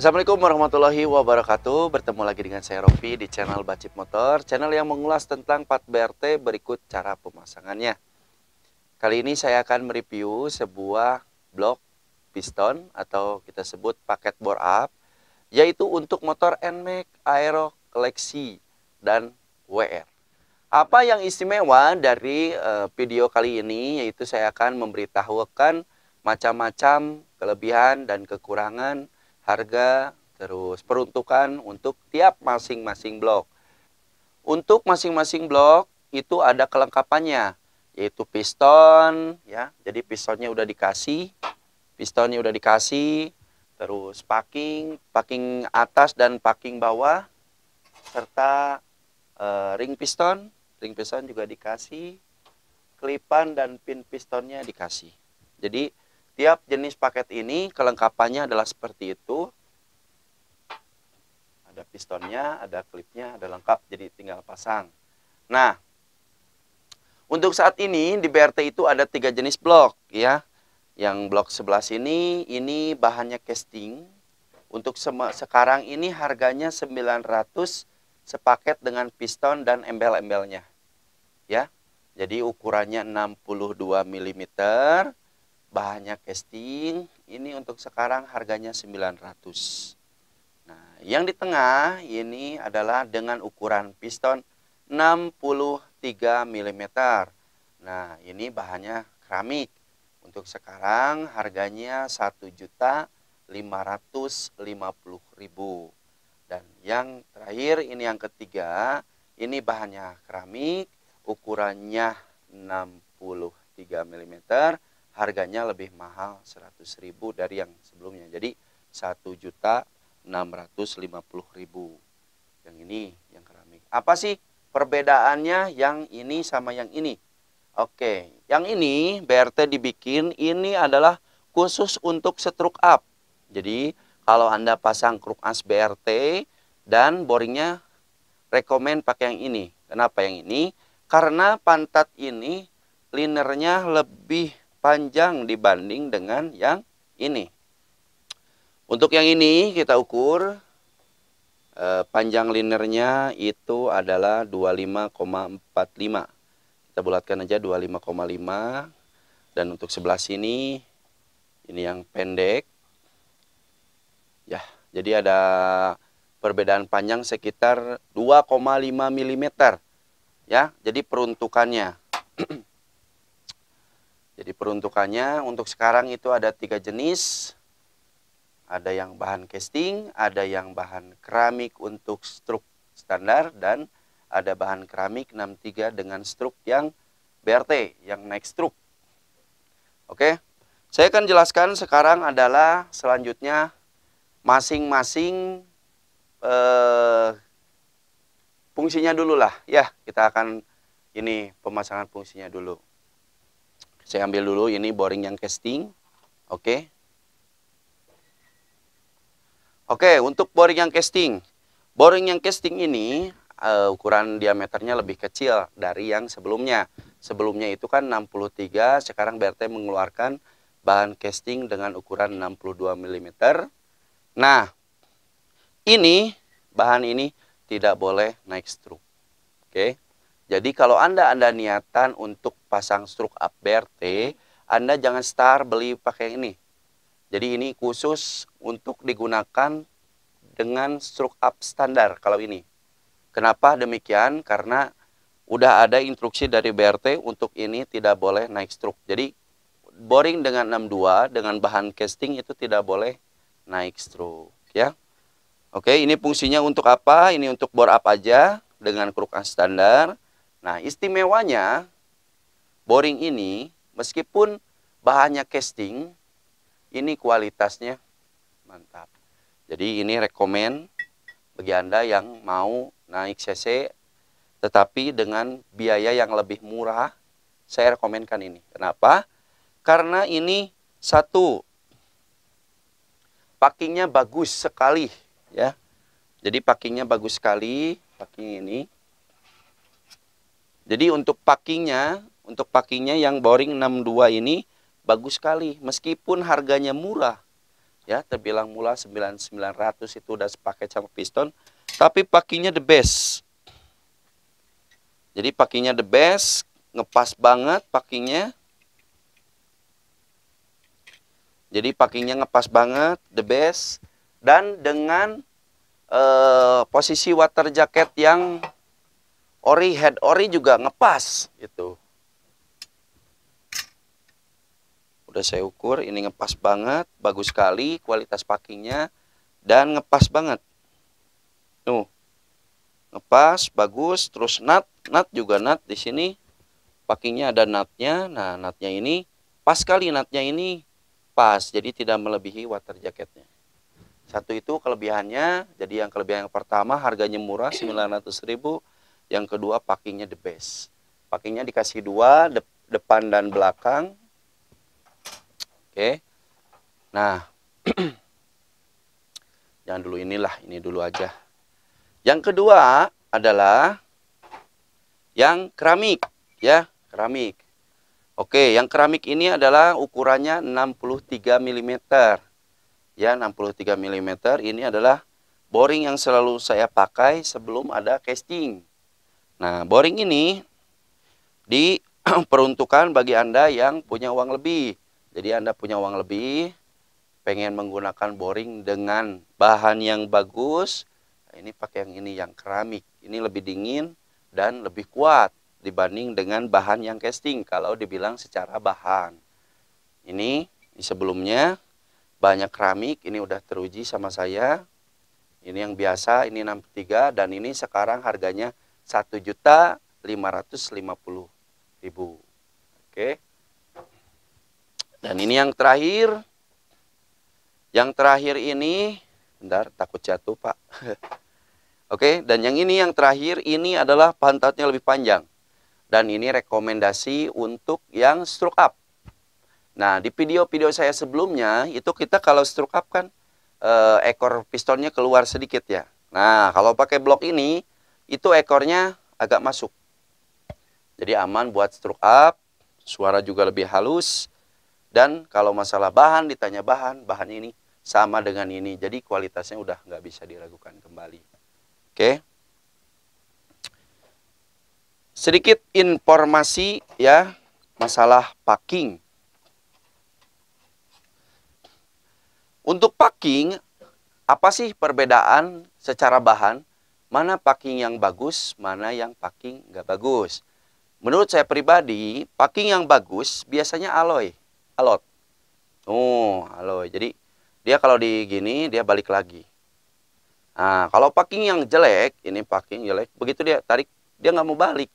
Assalamualaikum warahmatullahi wabarakatuh. Bertemu lagi dengan saya Rofi di channel Bacip Motor, channel yang mengulas tentang part BRT berikut cara pemasangannya. Kali ini saya akan mereview sebuah blok piston atau kita sebut paket bore up yaitu untuk motor NMAX Aero Lexi dan WR. Apa yang istimewa dari eh, video kali ini yaitu saya akan memberitahukan macam-macam kelebihan dan kekurangan harga, terus peruntukan untuk tiap masing-masing blok. Untuk masing-masing blok itu ada kelengkapannya, yaitu piston, ya. Jadi pistonnya udah dikasih, pistonnya udah dikasih, terus packing, packing atas dan packing bawah, serta e, ring piston, ring piston juga dikasih, klipan dan pin pistonnya dikasih. Jadi setiap jenis paket ini kelengkapannya adalah seperti itu. Ada pistonnya, ada klipnya, ada lengkap, jadi tinggal pasang. Nah, untuk saat ini di BRT itu ada tiga jenis blok ya. Yang blok sebelah sini, ini bahannya casting. Untuk sekarang ini harganya 900 sepaket dengan piston dan embel-embelnya. Ya. Jadi ukurannya 62 mm bahannya casting ini untuk sekarang harganya 900 nah yang di tengah ini adalah dengan ukuran piston 63 mm nah ini bahannya keramik untuk sekarang harganya 1 juta 550 ribu dan yang terakhir ini yang ketiga ini bahannya keramik ukurannya 63 mm harganya lebih mahal 100.000 dari yang sebelumnya. Jadi 1.650.000. Yang ini yang keramik. Apa sih perbedaannya yang ini sama yang ini? Oke, yang ini BRT dibikin ini adalah khusus untuk setruk up. Jadi kalau Anda pasang kruk as BRT dan boringnya rekomen pakai yang ini. Kenapa yang ini? Karena pantat ini linernya lebih panjang dibanding dengan yang ini. Untuk yang ini kita ukur eh, panjang linernya itu adalah 25,45. Kita bulatkan aja 25,5 dan untuk sebelah sini ini yang pendek. Ya, jadi ada perbedaan panjang sekitar 2,5 mm. Ya, jadi peruntukannya. Jadi peruntukannya untuk sekarang itu ada tiga jenis. Ada yang bahan casting, ada yang bahan keramik untuk struk standar, dan ada bahan keramik 63 dengan struk yang BRT, yang naik struk. Oke, saya akan jelaskan sekarang adalah selanjutnya masing-masing eh, fungsinya dulu lah. Ya, kita akan ini pemasangan fungsinya dulu. Saya ambil dulu ini boring yang casting. Oke. Oke, untuk boring yang casting. Boring yang casting ini uh, ukuran diameternya lebih kecil dari yang sebelumnya. Sebelumnya itu kan 63, sekarang BRT mengeluarkan bahan casting dengan ukuran 62 mm. Nah, ini bahan ini tidak boleh naik struk. Oke. Okay? Jadi kalau Anda Anda niatan untuk pasang struk up BRT, Anda jangan star beli pakai ini. Jadi ini khusus untuk digunakan dengan struk up standar kalau ini. Kenapa demikian? Karena udah ada instruksi dari BRT untuk ini tidak boleh naik struk. Jadi boring dengan 62 dengan bahan casting itu tidak boleh naik struk ya. Oke, ini fungsinya untuk apa? Ini untuk bore up aja dengan kerukan standar. Nah, istimewanya boring ini meskipun bahannya casting, ini kualitasnya mantap. Jadi ini rekomen bagi Anda yang mau naik CC tetapi dengan biaya yang lebih murah, saya rekomenkan ini. Kenapa? Karena ini satu packingnya bagus sekali ya. Jadi packingnya bagus sekali, packing ini. Jadi untuk packingnya, untuk packingnya yang Boring 62 ini bagus sekali. Meskipun harganya murah, ya terbilang murah 9900 itu udah sepaket sama piston, tapi packingnya the best. Jadi packingnya the best, ngepas banget packingnya. Jadi packingnya ngepas banget, the best, dan dengan uh, posisi water jacket yang ori head ori juga ngepas itu udah saya ukur ini ngepas banget bagus sekali kualitas packingnya dan ngepas banget tuh ngepas bagus terus nut nut juga nut di sini packingnya ada nutnya nah nutnya ini pas sekali nutnya ini pas jadi tidak melebihi water jacketnya satu itu kelebihannya jadi yang kelebihan yang pertama harganya murah ribu yang kedua packingnya the best packingnya dikasih dua de depan dan belakang oke okay. nah jangan dulu inilah ini dulu aja yang kedua adalah yang keramik ya keramik Oke, yang keramik ini adalah ukurannya 63 mm. Ya, 63 mm ini adalah boring yang selalu saya pakai sebelum ada casting. Nah, boring ini diperuntukkan bagi Anda yang punya uang lebih. Jadi Anda punya uang lebih, pengen menggunakan boring dengan bahan yang bagus. Nah, ini pakai yang ini yang keramik. Ini lebih dingin dan lebih kuat dibanding dengan bahan yang casting kalau dibilang secara bahan. Ini sebelumnya banyak keramik, ini udah teruji sama saya. Ini yang biasa, ini 63 dan ini sekarang harganya satu juta lima lima ratus puluh ribu. Oke. Dan ini yang terakhir. Yang terakhir ini, bentar takut jatuh Pak. Oke, dan yang ini yang terakhir ini adalah pantatnya lebih panjang. Dan ini rekomendasi untuk yang stroke up. Nah, di video-video saya sebelumnya itu kita kalau stroke up kan e, ekor pistonnya keluar sedikit ya. Nah, kalau pakai blok ini itu ekornya agak masuk. Jadi aman buat stroke up, suara juga lebih halus. Dan kalau masalah bahan, ditanya bahan, bahan ini sama dengan ini. Jadi kualitasnya udah nggak bisa diragukan kembali. Oke. Sedikit informasi ya, masalah packing. Untuk packing, apa sih perbedaan secara bahan? mana packing yang bagus, mana yang packing nggak bagus. Menurut saya pribadi, packing yang bagus biasanya alloy, alot. Oh, alloy. Jadi dia kalau di gini dia balik lagi. Nah, kalau packing yang jelek, ini packing jelek, begitu dia tarik dia nggak mau balik.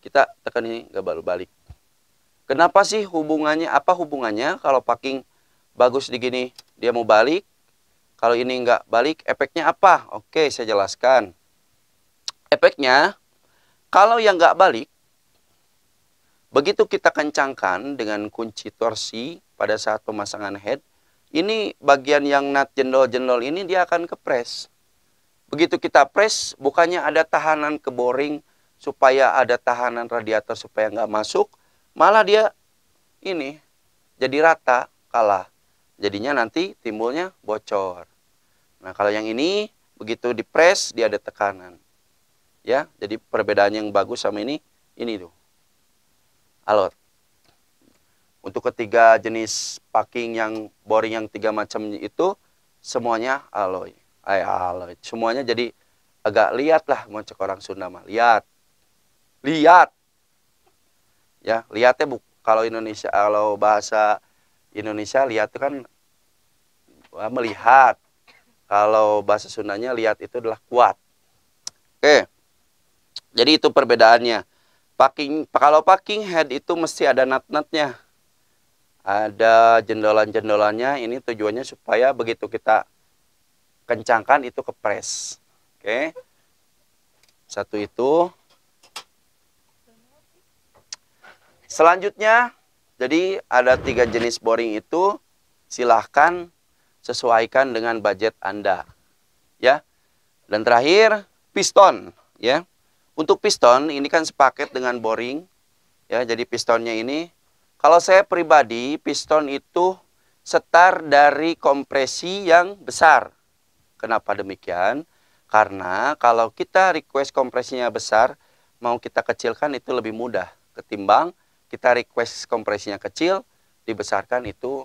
Kita tekan ini nggak baru balik. Kenapa sih hubungannya? Apa hubungannya kalau packing bagus di gini dia mau balik, kalau ini nggak balik, efeknya apa? Oke, saya jelaskan. Efeknya, kalau yang nggak balik, begitu kita kencangkan dengan kunci torsi pada saat pemasangan head, ini bagian yang nut jendol-jendol ini dia akan kepres. Begitu kita press, bukannya ada tahanan ke boring supaya ada tahanan radiator supaya nggak masuk, malah dia ini jadi rata kalah jadinya nanti timbulnya bocor. Nah, kalau yang ini begitu dipres dia ada tekanan. Ya, jadi perbedaan yang bagus sama ini ini tuh. Alot. Untuk ketiga jenis packing yang boring yang tiga macam itu semuanya alloy. Ay, alloy. Semuanya jadi agak lihat lah mau orang Sunda mah. Lihat. Lihat. Ya, lihatnya bu kalau Indonesia kalau bahasa Indonesia lihat itu kan eh, melihat kalau bahasa Sundanya lihat itu adalah kuat oke jadi itu perbedaannya packing kalau packing head itu mesti ada nat-natnya, ada jendolan-jendolannya ini tujuannya supaya begitu kita kencangkan itu kepres oke satu itu selanjutnya jadi ada tiga jenis boring itu silahkan sesuaikan dengan budget Anda. Ya. Dan terakhir piston, ya. Untuk piston ini kan sepaket dengan boring. Ya, jadi pistonnya ini kalau saya pribadi piston itu setar dari kompresi yang besar. Kenapa demikian? Karena kalau kita request kompresinya besar, mau kita kecilkan itu lebih mudah ketimbang kita request kompresinya kecil, dibesarkan itu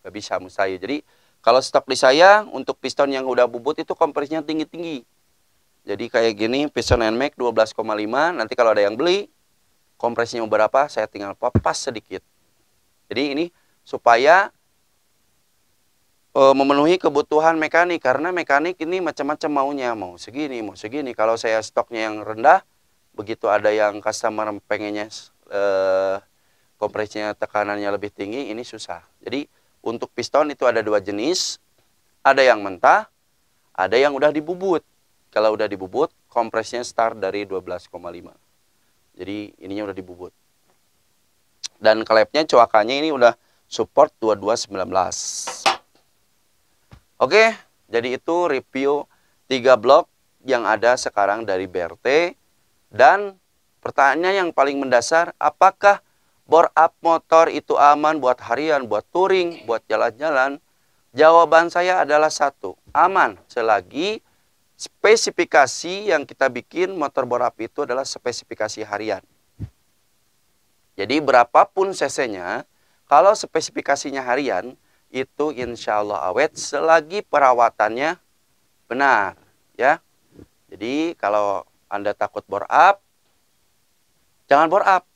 nggak bisa menurut saya. Jadi kalau stok di saya untuk piston yang udah bubut itu kompresinya tinggi-tinggi. Jadi kayak gini piston NMAX 12,5 nanti kalau ada yang beli kompresinya berapa saya tinggal papas sedikit. Jadi ini supaya e, memenuhi kebutuhan mekanik karena mekanik ini macam-macam maunya mau segini mau segini kalau saya stoknya yang rendah begitu ada yang customer pengennya eh, kompresinya tekanannya lebih tinggi ini susah. Jadi untuk piston itu ada dua jenis, ada yang mentah, ada yang udah dibubut. Kalau udah dibubut, kompresnya start dari 12,5. Jadi ininya udah dibubut. Dan klepnya coakannya ini udah support 2219. Oke, jadi itu review tiga blok yang ada sekarang dari BRT dan Pertanyaannya yang paling mendasar, apakah bore up motor itu aman buat harian, buat touring, buat jalan-jalan? Jawaban saya adalah satu, aman selagi spesifikasi yang kita bikin motor bore up itu adalah spesifikasi harian. Jadi berapapun cc-nya, kalau spesifikasinya harian, itu insya Allah awet selagi perawatannya benar. ya. Jadi kalau Anda takut bore up, Jangan bore up.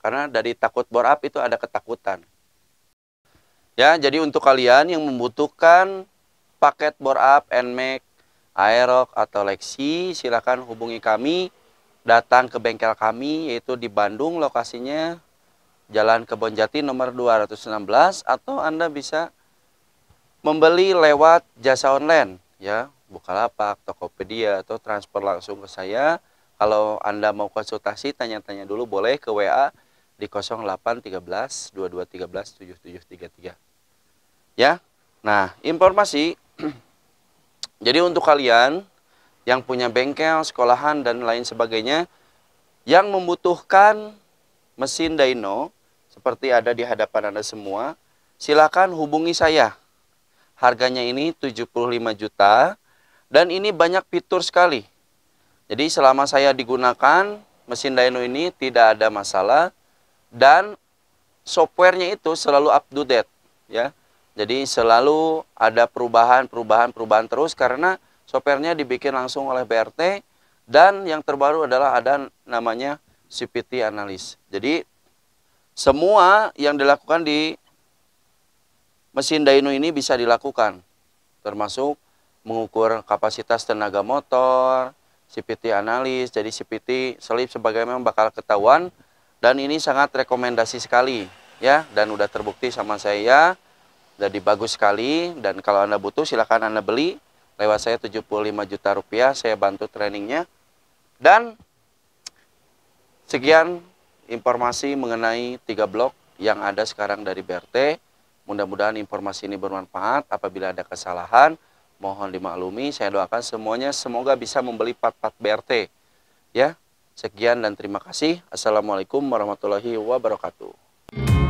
Karena dari takut bore up itu ada ketakutan. Ya, jadi untuk kalian yang membutuhkan paket bore up, make, Aerox atau Lexi, silakan hubungi kami. Datang ke bengkel kami yaitu di Bandung lokasinya Jalan Kebon Jati nomor 216 atau Anda bisa membeli lewat jasa online ya, Bukalapak, Tokopedia atau transfer langsung ke saya kalau Anda mau konsultasi, tanya-tanya dulu boleh ke WA di 0813 2213 7733. Ya. Nah, informasi jadi untuk kalian yang punya bengkel, sekolahan dan lain sebagainya yang membutuhkan mesin dyno seperti ada di hadapan Anda semua, silakan hubungi saya. Harganya ini 75 juta dan ini banyak fitur sekali jadi selama saya digunakan mesin dyno ini tidak ada masalah dan softwarenya itu selalu up to date ya. Jadi selalu ada perubahan, perubahan, perubahan terus karena softwarenya dibikin langsung oleh BRT dan yang terbaru adalah ada namanya CPT analis. Jadi semua yang dilakukan di mesin dyno ini bisa dilakukan termasuk mengukur kapasitas tenaga motor, CPT analis, jadi CPT selip sebagai memang bakal ketahuan dan ini sangat rekomendasi sekali ya dan udah terbukti sama saya jadi bagus sekali dan kalau Anda butuh silahkan Anda beli lewat saya 75 juta rupiah saya bantu trainingnya dan sekian informasi mengenai tiga blok yang ada sekarang dari BRT mudah-mudahan informasi ini bermanfaat apabila ada kesalahan Mohon dimaklumi, saya doakan semuanya semoga bisa membeli part-part BRT. Ya, sekian dan terima kasih. Assalamualaikum warahmatullahi wabarakatuh.